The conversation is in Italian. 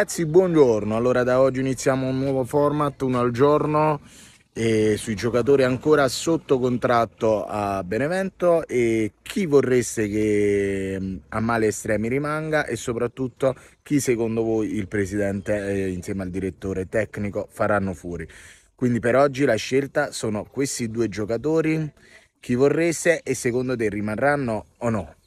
Ragazzi, buongiorno. Allora, da oggi iniziamo un nuovo format, uno al giorno, sui giocatori ancora sotto contratto a Benevento e chi vorreste che mm, a male estremi rimanga e soprattutto chi secondo voi il presidente eh, insieme al direttore tecnico faranno fuori. Quindi per oggi la scelta sono questi due giocatori, chi vorreste e secondo te rimarranno o no?